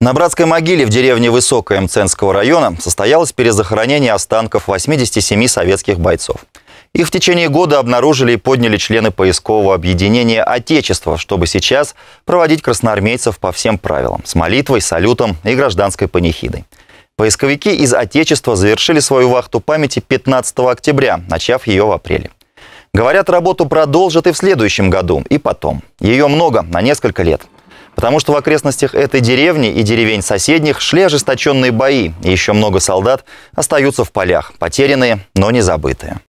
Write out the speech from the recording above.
На братской могиле в деревне Высокое Мценского района состоялось перезахоронение останков 87 советских бойцов. Их в течение года обнаружили и подняли члены поискового объединения «Отечество», чтобы сейчас проводить красноармейцев по всем правилам – с молитвой, салютом и гражданской панихидой. Поисковики из «Отечества» завершили свою вахту памяти 15 октября, начав ее в апреле. Говорят, работу продолжат и в следующем году, и потом. Ее много, на несколько лет – Потому что в окрестностях этой деревни и деревень соседних шли ожесточенные бои, и еще много солдат остаются в полях, потерянные, но не забытые.